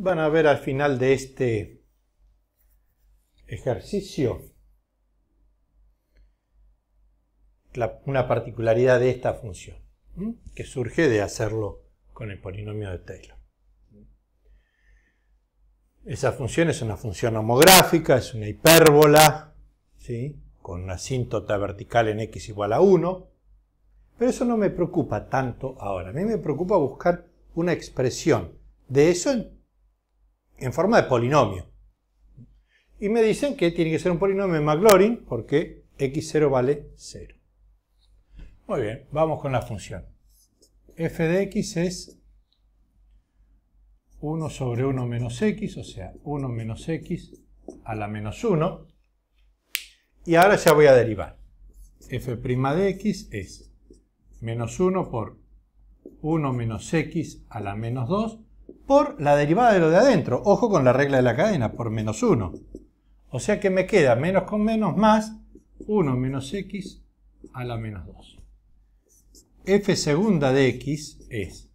Van a ver al final de este ejercicio una particularidad de esta función, que surge de hacerlo con el polinomio de Taylor. Esa función es una función homográfica, es una hipérbola, ¿sí? con una asíntota vertical en x igual a 1, pero eso no me preocupa tanto ahora. A mí me preocupa buscar una expresión de eso en en forma de polinomio. Y me dicen que tiene que ser un polinomio de Maclaurin porque x0 vale 0. Muy bien, vamos con la función. f de x es 1 sobre 1 menos x, o sea, 1 menos x a la menos 1. Y ahora ya voy a derivar. f' de x es menos 1 por 1 menos x a la menos 2 por la derivada de lo de adentro. Ojo con la regla de la cadena, por menos 1. O sea que me queda menos con menos más 1 menos x a la menos 2. f segunda de x es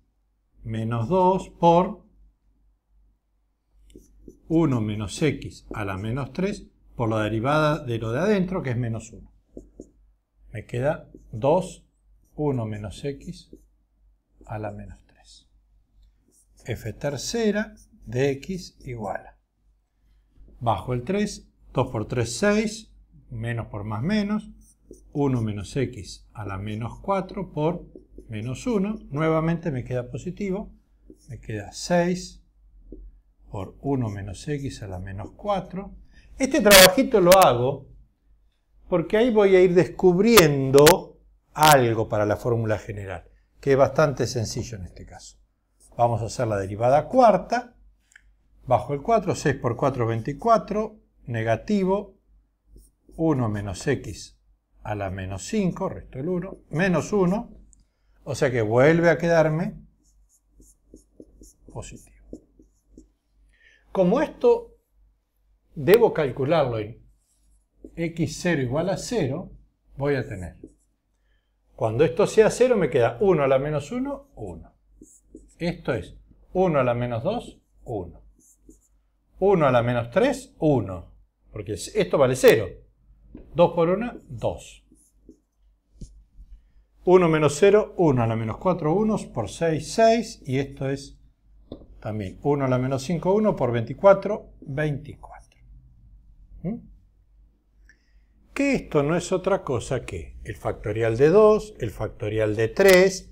menos 2 por 1 menos x a la menos 3 por la derivada de lo de adentro, que es menos 1. Me queda 2, 1 menos x a la menos 3 f tercera de x igual Bajo el 3, 2 por 3, 6, menos por más menos, 1 menos x a la menos 4 por menos 1. Nuevamente me queda positivo, me queda 6 por 1 menos x a la menos 4. Este trabajito lo hago porque ahí voy a ir descubriendo algo para la fórmula general, que es bastante sencillo en este caso. Vamos a hacer la derivada cuarta. Bajo el 4, 6 por 4, 24. Negativo. 1 menos x a la menos 5, resto el 1, menos 1. O sea que vuelve a quedarme positivo. Como esto debo calcularlo en x0 igual a 0, voy a tener. Cuando esto sea 0 me queda 1 a la menos 1, 1. Esto es 1 a la menos 2, 1. 1 a la menos 3, 1. Porque esto vale 0. 2 por 1, 2. 1 menos 0, 1 a la menos 4, 1 por 6, 6. Y esto es también 1 a la menos 5, 1 por 24, 24. ¿Mm? Que esto no es otra cosa que el factorial de 2, el factorial de 3.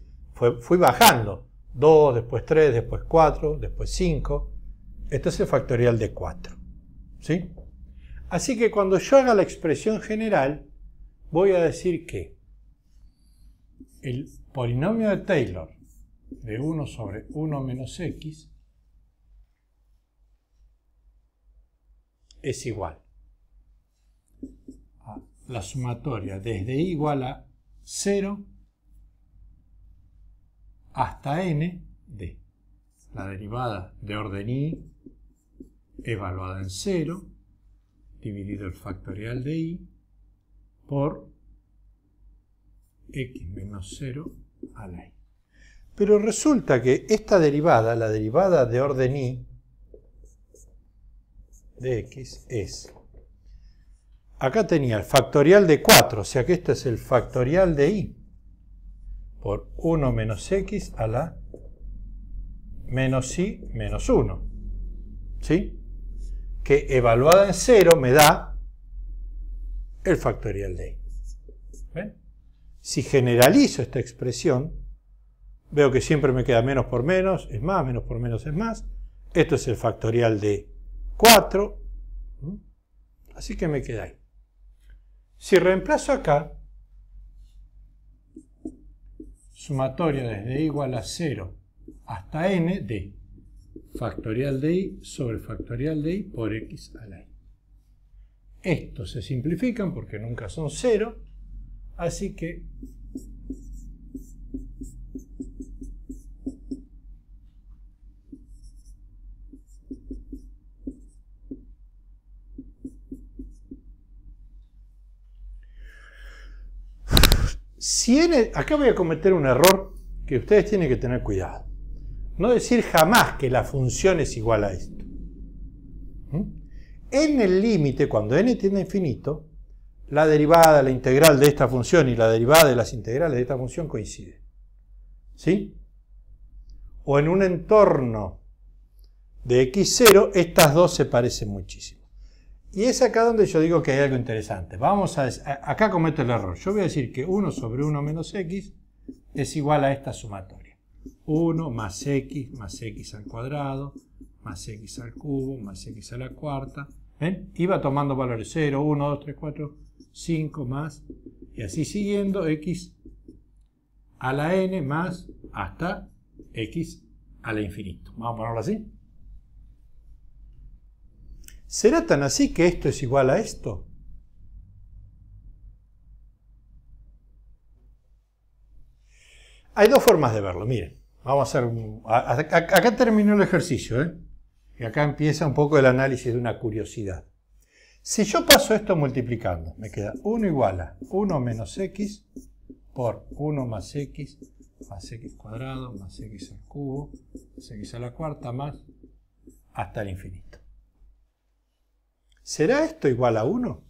fui bajando. 2, después 3, después 4, después 5. Esto es el factorial de 4. ¿Sí? Así que cuando yo haga la expresión general, voy a decir que el polinomio de Taylor de 1 sobre 1 menos x es igual a la sumatoria desde igual a 0 hasta n de la derivada de orden i evaluada en 0 dividido el factorial de i por x menos 0 a la i. Pero resulta que esta derivada, la derivada de orden i de x es, acá tenía el factorial de 4, o sea que este es el factorial de i por 1 menos x a la menos y menos 1. ¿Sí? Que evaluada en 0 me da el factorial de y. Si generalizo esta expresión, veo que siempre me queda menos por menos, es más, menos por menos es más. Esto es el factorial de 4. Así que me queda ahí. Si reemplazo acá, sumatoria desde i igual a 0 hasta n de factorial de i sobre factorial de i por x a la i. Estos se simplifican porque nunca son 0, así que Si acá voy a cometer un error que ustedes tienen que tener cuidado. No decir jamás que la función es igual a esto. ¿Mm? En el límite, cuando n tiende a infinito, la derivada, de la integral de esta función y la derivada de las integrales de esta función coinciden. ¿Sí? O en un entorno de x0, estas dos se parecen muchísimo. Y es acá donde yo digo que hay algo interesante. Vamos a, acá cometo el error. Yo voy a decir que 1 sobre 1 menos x es igual a esta sumatoria. 1 más x más x al cuadrado más x al cubo más x a la cuarta. ¿Ven? Iba tomando valores 0, 1, 2, 3, 4, 5 más y así siguiendo x a la n más hasta x a la infinito. Vamos a ponerlo así. ¿Será tan así que esto es igual a esto? Hay dos formas de verlo, miren. Vamos a hacer. Un, acá terminó el ejercicio, ¿eh? Y acá empieza un poco el análisis de una curiosidad. Si yo paso esto multiplicando, me queda 1 igual a 1 menos x por 1 más x más x cuadrado más x al cubo más x a la cuarta más hasta el infinito. ¿Será esto igual a 1?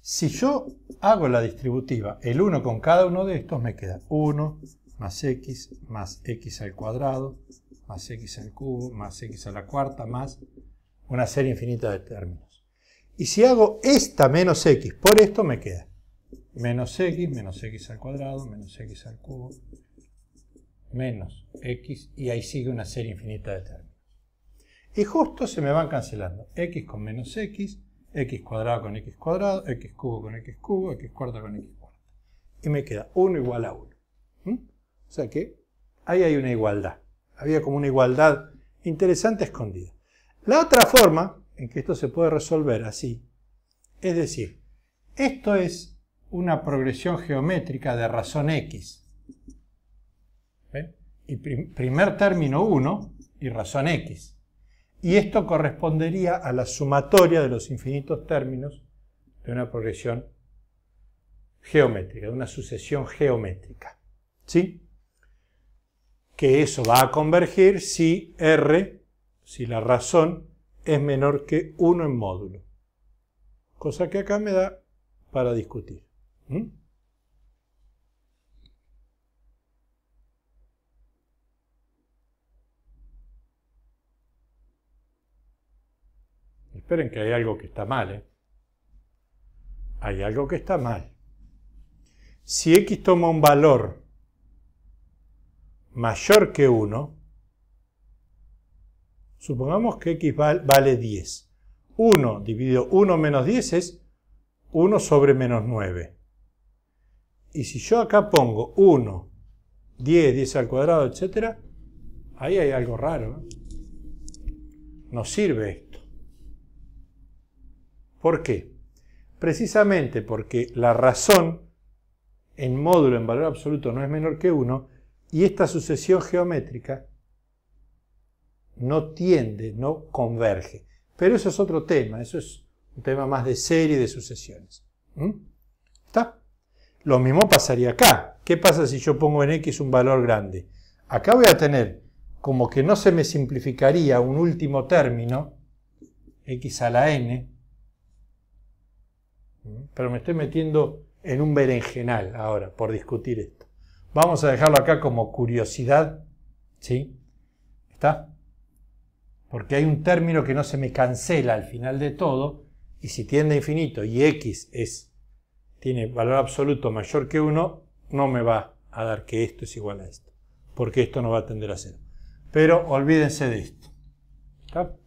Si yo hago la distributiva, el 1 con cada uno de estos, me queda 1 más x más x al cuadrado más x al cubo más x a la cuarta más una serie infinita de términos. Y si hago esta menos x por esto, me queda menos x menos x al cuadrado menos x al cubo menos x y ahí sigue una serie infinita de términos y justo se me van cancelando. X con menos X, X cuadrado con X cuadrado, X cubo con X cubo, X cuarta con X cuarta. Y me queda 1 igual a 1. O sea que ahí hay una igualdad. Había como una igualdad interesante escondida. La otra forma en que esto se puede resolver así, es decir, esto es una progresión geométrica de razón x. Y primer término 1 y razón x y esto correspondería a la sumatoria de los infinitos términos de una progresión geométrica, de una sucesión geométrica. ¿Sí? Que eso va a convergir si R, si la razón, es menor que 1 en módulo. Cosa que acá me da para discutir. esperen que hay algo que está mal, ¿eh? Hay algo que está mal. Si x toma un valor mayor que 1, supongamos que x vale 10. 1 dividido 1 menos 10 es 1 sobre menos 9. Y si yo acá pongo 1, 10, 10 al cuadrado, etc., ahí hay algo raro. No, ¿eh? no sirve ¿Por qué? Precisamente porque la razón en módulo en valor absoluto no es menor que 1 y esta sucesión geométrica no tiende, no converge. Pero eso es otro tema, eso es un tema más de serie de sucesiones. ¿Mm? ¿Está? Lo mismo pasaría acá. ¿Qué pasa si yo pongo en X un valor grande? Acá voy a tener como que no se me simplificaría un último término, X a la N, pero me estoy metiendo en un berenjenal ahora por discutir esto. Vamos a dejarlo acá como curiosidad. ¿Sí? ¿Está? Porque hay un término que no se me cancela al final de todo. Y si tiende a infinito y x es, tiene valor absoluto mayor que 1, no me va a dar que esto es igual a esto. Porque esto no va a tender a cero. Pero olvídense de esto. ¿Está?